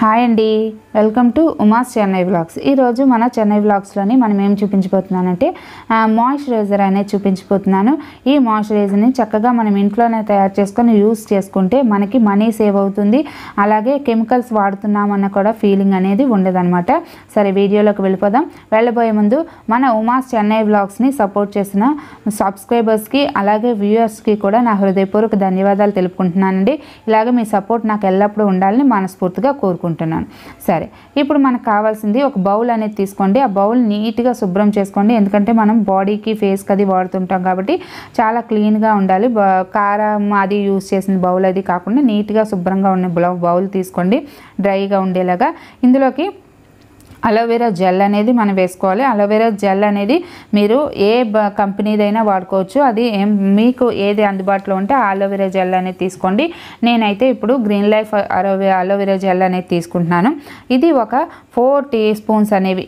hi అండి welcome to Uma's Chennai vlogs ఈరోజు మన చెన్నై వ్లాగ్స్లోని మనం ఏం చూపించబోతున్నానంటే మాయిశ్చరైజర్ అనేది చూపించబోతున్నాను ఈ మాయిశ్చరైజర్ని చక్కగా మనం ఇంట్లోనే తయారు చేసుకొని యూస్ చేసుకుంటే మనకి మనీ సేవ్ అవుతుంది అలాగే కెమికల్స్ వాడుతున్నామన్న కూడా ఫీలింగ్ అనేది ఉండదనమాట సరే వీడియోలోకి వెళ్ళిపోదాం వెళ్ళబోయే ముందు మన ఉమాస్ చెన్నై వ్లాగ్స్ని సపోర్ట్ చేసిన సబ్స్క్రైబర్స్కి అలాగే వ్యూయర్స్కి కూడా నా హృదయపూర్వక ధన్యవాదాలు తెలుపుకుంటున్నానండి ఇలాగే మీ సపోర్ట్ నాకు ఎల్లప్పుడూ ఉండాలని మనస్ఫూర్తిగా కోరుకుంటున్నాను అనుకుంటున్నాను సరే ఇప్పుడు మనకు కావాల్సింది ఒక బౌల్ అనేది తీసుకోండి ఆ బౌల్ నీట్గా శుభ్రం చేసుకోండి ఎందుకంటే మనం బాడీకి ఫేస్కి అది వాడుతుంటాం కాబట్టి చాలా క్లీన్గా ఉండాలి కారం అది యూజ్ చేసిన బౌల్ అది కాకుండా నీట్గా శుభ్రంగా ఉన్న బౌల్ తీసుకోండి డ్రైగా ఉండేలాగా ఇందులోకి అలోవెరా జెల్ అనేది మనం వేసుకోవాలి అలోవెరా జెల్ అనేది మీరు ఏ కంపెనీదైనా వాడుకోవచ్చు అది మీకు ఏది అందుబాటులో ఉంటే అలోవెరా జెల్ అనేది తీసుకోండి నేనైతే ఇప్పుడు green life aloe aloe vera అనేది తీసుకుంటున్నాను ఇది ఒక ఫోర్ టీ స్పూన్స్ అనేవి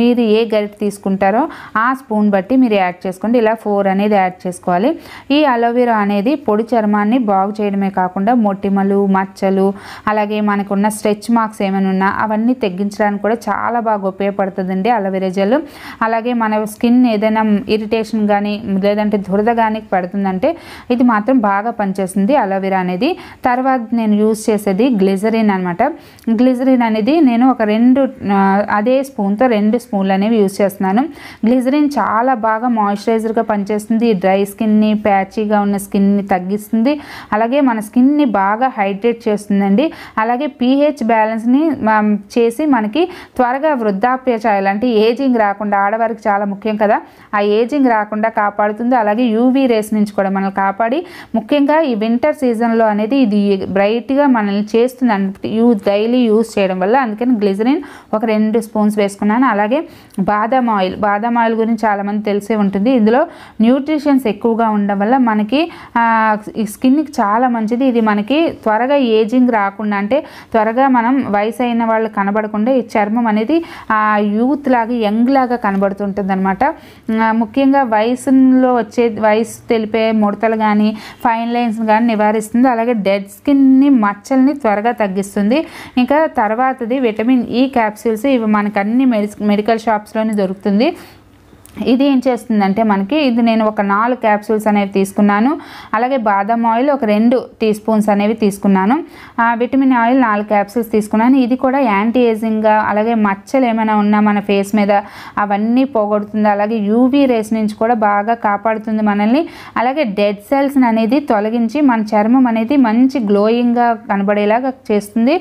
మీరు ఏ గరిట తీసుకుంటారో ఆ స్పూన్ బట్టి మీరు యాడ్ చేసుకోండి ఇలా ఫోర్ అనేది యాడ్ చేసుకోవాలి ఈ అలోవెరా అనేది పొడి చర్మాన్ని బాగు చేయడమే కాకుండా మొటిమలు మచ్చలు అలాగే మనకున్న స్ట్రెచ్ మార్క్స్ ఏమైనా ఉన్నా అవన్నీ తగ్గించడానికి కూడా చాలా చాలా బాగా ఉపయోగపడుతుందండి అలవేరా జెల్ అలాగే మన స్కిన్ ఏదైనా ఇరిటేషన్ కానీ లేదంటే దురద కానీ పడుతుందంటే ఇది మాత్రం బాగా పనిచేస్తుంది అలోవెరా అనేది తర్వాత నేను యూజ్ చేసేది గ్లిజరిన్ అనమాట గ్లిజరిన్ అనేది నేను ఒక రెండు అదే స్పూన్తో రెండు స్పూన్లు అనేవి యూజ్ చేస్తున్నాను గ్లిజరిన్ చాలా బాగా మాయిశ్చరైజర్గా పనిచేస్తుంది డ్రై స్కిన్ని ప్యాచీగా ఉన్న స్కిన్ని తగ్గిస్తుంది అలాగే మన స్కిన్ని బాగా హైడ్రేట్ చేస్తుందండి అలాగే పీహెచ్ బ్యాలెన్స్ని చేసి మనకి త్వరగా త్వరగా వృద్ధాప్య చేయాలంటే ఏజింగ్ రాకుండా ఆడవారికి చాలా ముఖ్యం కదా ఆ ఏజింగ్ రాకుండా కాపాడుతుంది అలాగే యూవీ రేస్ నుంచి కూడా మనల్ని కాపాడి ముఖ్యంగా ఈ వింటర్ సీజన్లో అనేది ఇది బ్రైట్గా మనల్ని చేస్తుంది అంటే యూజ్ డైలీ యూజ్ చేయడం వల్ల అందుకని గ్లిజరిన్ ఒక రెండు స్పూన్స్ వేసుకున్నాను అలాగే బాదం ఆయిల్ బాదం ఆయిల్ గురించి చాలామంది తెలిసే ఉంటుంది ఇందులో న్యూట్రిషన్స్ ఎక్కువగా ఉండడం వల్ల మనకి స్కిన్కి చాలా మంచిది ఇది మనకి త్వరగా ఏజింగ్ రాకుండా అంటే త్వరగా మనం వయసు అయిన వాళ్ళు కనబడకుండా ఈ చర్మం అనేది అనేది ఆ యూత్ లాగా యంగ్ లాగా కనబడుతుంటుంది అనమాట ముఖ్యంగా వయసులో వచ్చే వయసు తెలిపే ముడతలు కానీ ఫైన్ లైన్స్ కానీ నివారిస్తుంది అలాగే డెడ్ స్కిన్ని మచ్చల్ని త్వరగా తగ్గిస్తుంది ఇంకా తర్వాతది విటమిన్ ఈ క్యాప్సూల్స్ ఇవి మనకు అన్ని మెడికల్ షాప్స్లోనే దొరుకుతుంది ఇది ఏం చేస్తుందంటే మనకి ఇది నేను ఒక నాలుగు క్యాప్సూల్స్ అనేవి తీసుకున్నాను అలాగే బాదం ఆయిల్ ఒక రెండు టీ స్పూన్స్ అనేవి తీసుకున్నాను విటమిన్ ఆయిల్ నాలుగు క్యాప్సూల్స్ తీసుకున్నాను ఇది కూడా యాంటీ ఏజింగ్గా అలాగే మచ్చలు ఏమైనా ఉన్నా మన ఫేస్ మీద అవన్నీ పోగొడుతుంది అలాగే యూవీ రేస్ నుంచి కూడా బాగా కాపాడుతుంది మనల్ని అలాగే డెడ్ సెల్స్ని అనేది తొలగించి మన చర్మం అనేది మంచి గ్లోయింగ్గా కనబడేలాగా చేస్తుంది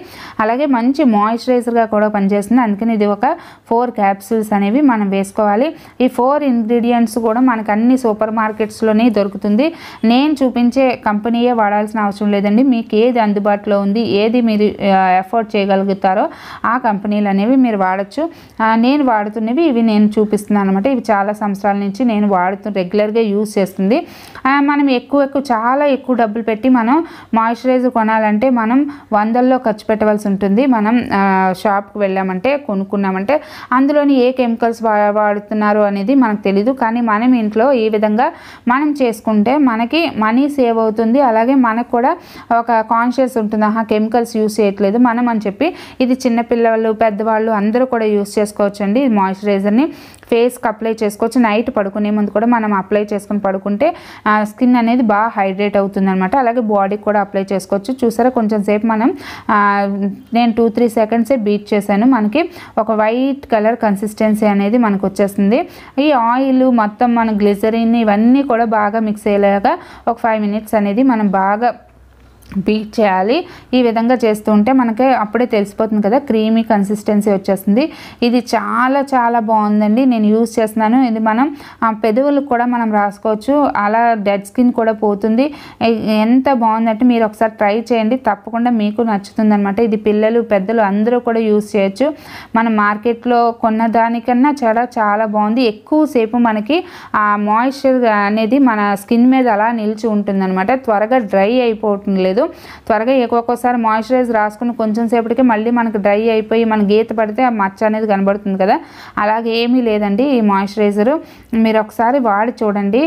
అలాగే మంచి మాయిశ్చరైజర్గా కూడా పనిచేస్తుంది అందుకని ఇది ఒక ఫోర్ క్యాప్సూల్స్ అనేవి మనం వేసుకోవాలి ఈ ఫోర్ ఇంగ్రీడియంట్స్ కూడా మనకు అన్ని సూపర్ మార్కెట్స్లోనే దొరుకుతుంది నేను చూపించే కంపెనీయే వాడాల్సిన అవసరం లేదండి మీకు ఏది అందుబాటులో ఉంది ఏది మీరు ఎఫోర్డ్ చేయగలుగుతారో ఆ కంపెనీలు అనేవి మీరు వాడచ్చు నేను వాడుతున్నవి ఇవి నేను చూపిస్తున్నాను అనమాట ఇవి చాలా సంవత్సరాల నుంచి నేను వాడుతూ రెగ్యులర్గా యూజ్ చేస్తుంది మనం ఎక్కువ ఎక్కువ చాలా ఎక్కువ డబ్బులు పెట్టి మనం మాయిశ్చరైజర్ కొనాలంటే మనం వందల్లో ఖర్చు పెట్టవలసి ఉంటుంది మనం షాప్కి వెళ్ళామంటే కొనుక్కున్నామంటే అందులోని ఏ కెమికల్స్ వాడుతున్నారు అనేది అనేది మనకు తెలీదు కానీ మనం ఇంట్లో ఈ విధంగా మనం చేసుకుంటే మనకి మనీ సేవ్ అవుతుంది అలాగే మనకు కూడా ఒక కాన్షియస్ ఉంటుంది ఆహా కెమికల్స్ యూస్ చేయట్లేదు మనం అని చెప్పి ఇది చిన్నపిల్లలు పెద్దవాళ్ళు అందరూ కూడా యూస్ చేసుకోవచ్చు అండి ఈ మాయిశ్చరైజర్ని ఫేస్కి అప్లై చేసుకోవచ్చు నైట్ పడుకునే ముందు కూడా మనం అప్లై చేసుకుని పడుకుంటే స్కిన్ అనేది బాగా హైడ్రేట్ అవుతుంది అనమాట అలాగే బాడీకి కూడా అప్లై చేసుకోవచ్చు చూసారా కొంచెం సేపు మనం నేను టూ త్రీ సెకండ్సే బీట్ చేశాను మనకి ఒక వైట్ కలర్ కన్సిస్టెన్సీ అనేది మనకు వచ్చేస్తుంది ఈ ఆయిల్ మొత్తం మన గ్లిజరిన్ ఇవన్నీ కూడా బాగా మిక్స్ అయ్యేలాగా ఒక ఫైవ్ మినిట్స్ అనేది మనం బాగా బీట్ చేయాలి ఈ విధంగా చేస్తూ ఉంటే మనకి అప్పుడే తెలిసిపోతుంది కదా క్రీమీ కన్సిస్టెన్సీ వచ్చేస్తుంది ఇది చాలా చాలా బాగుందండి నేను యూస్ చేస్తున్నాను ఇది మనం పెదవులకు కూడా మనం రాసుకోవచ్చు అలా డెడ్ స్కిన్ కూడా పోతుంది ఎంత బాగుందంటే మీరు ఒకసారి ట్రై చేయండి తప్పకుండా మీకు నచ్చుతుంది అనమాట ఇది పిల్లలు పెద్దలు అందరూ కూడా యూజ్ చేయొచ్చు మన మార్కెట్లో కొన్న దానికన్నా చాలా చాలా బాగుంది ఎక్కువసేపు మనకి ఆ మాయిశ్చర్ అనేది మన స్కిన్ మీద అలా నిలిచి ఉంటుంది త్వరగా డ్రై అయిపోవటం లేదు లేదు త్వరగా ఒక్కొక్కసారి మాయిశ్చరైజర్ రాసుకుని కొంచెం సేపటికి మళ్ళీ మనకు డ్రై అయిపోయి మన గీత పడితే ఆ మచ్చ అనేది కనబడుతుంది కదా అలాగే ఏమీ లేదండి ఈ మాయిశ్చరైజరు మీరు ఒకసారి వాడి చూడండి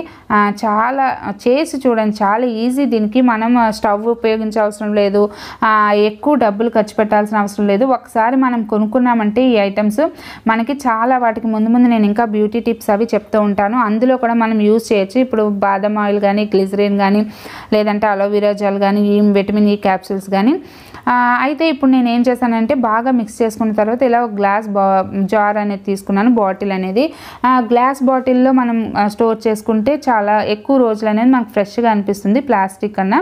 చాలా చేసి చూడండి చాలా ఈజీ దీనికి మనం స్టవ్ ఉపయోగించాల్సిన లేదు ఎక్కువ డబ్బులు ఖర్చు పెట్టాల్సిన అవసరం లేదు ఒకసారి మనం కొనుక్కున్నామంటే ఈ ఐటమ్స్ మనకి చాలా వాటికి ముందు ముందు నేను ఇంకా బ్యూటీ టిప్స్ అవి చెప్తూ ఉంటాను అందులో కూడా మనం యూజ్ చేయొచ్చు ఇప్పుడు బాదం ఆయిల్ కానీ గ్లిజరిన్ కానీ లేదంటే అలోవెరా జెల్ కానీ ఈ విటమిన్ ఈ క్యాప్సూల్స్ కానీ అయితే ఇప్పుడు నేను ఏం చేశానంటే బాగా మిక్స్ చేసుకున్న తర్వాత ఇలా ఒక గ్లాస్ బా జార్ అనేది తీసుకున్నాను బాటిల్ అనేది గ్లాస్ బాటిల్లో మనం స్టోర్ చేసుకుంటే చాలా ఎక్కువ రోజులు అనేది మనకు ఫ్రెష్గా అనిపిస్తుంది ప్లాస్టిక్ కన్నా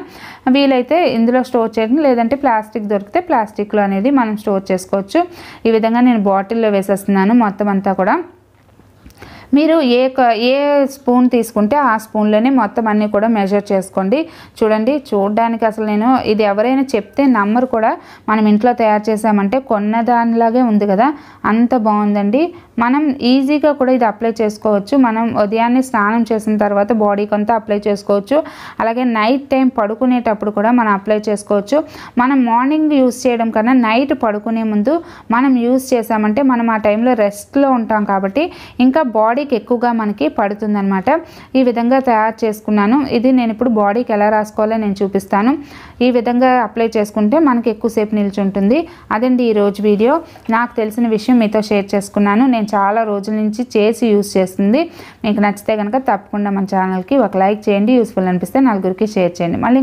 వీలైతే ఇందులో స్టోర్ చేయడం లేదంటే ప్లాస్టిక్ దొరికితే ప్లాస్టిక్లో అనేది మనం స్టోర్ చేసుకోవచ్చు ఈ విధంగా నేను బాటిల్లో వేసేస్తున్నాను మొత్తం అంతా కూడా మీరు ఏ ఏ స్పూన్ తీసుకుంటే ఆ స్పూన్లోనే మొత్తం అన్నీ కూడా మెజర్ చేసుకోండి చూడండి చూడడానికి అసలు నేను ఇది ఎవరైనా చెప్తే నమ్మరు కూడా మనం ఇంట్లో తయారు చేసామంటే కొన్నదానిలాగే ఉంది కదా అంత బాగుందండి మనం ఈజీగా కూడా ఇది అప్లై చేసుకోవచ్చు మనం ఉదయాన్నే స్నానం చేసిన తర్వాత బాడీకి అంతా అప్లై చేసుకోవచ్చు అలాగే నైట్ టైం పడుకునేటప్పుడు కూడా మనం అప్లై చేసుకోవచ్చు మనం మార్నింగ్ యూస్ చేయడం కన్నా నైట్ పడుకునే ముందు మనం యూస్ చేసామంటే మనం ఆ టైంలో రెస్ట్లో ఉంటాం కాబట్టి ఇంకా బాడీ బాడీకి ఎక్కువగా మనకి పడుతుందనమాట ఈ విధంగా తయారు చేసుకున్నాను ఇది నేను ఇప్పుడు బాడీకి ఎలా రాసుకోవాలో నేను చూపిస్తాను ఈ విధంగా అప్లై చేసుకుంటే మనకి ఎక్కువసేపు నిల్చుంటుంది అదండి ఈరోజు వీడియో నాకు తెలిసిన విషయం మీతో షేర్ చేసుకున్నాను నేను చాలా రోజుల నుంచి చేసి యూస్ చేస్తుంది మీకు నచ్చితే కనుక తప్పకుండా మన ఛానల్కి ఒక లైక్ చేయండి యూస్ఫుల్ అనిపిస్తే నలుగురికి షేర్ చేయండి మళ్ళీ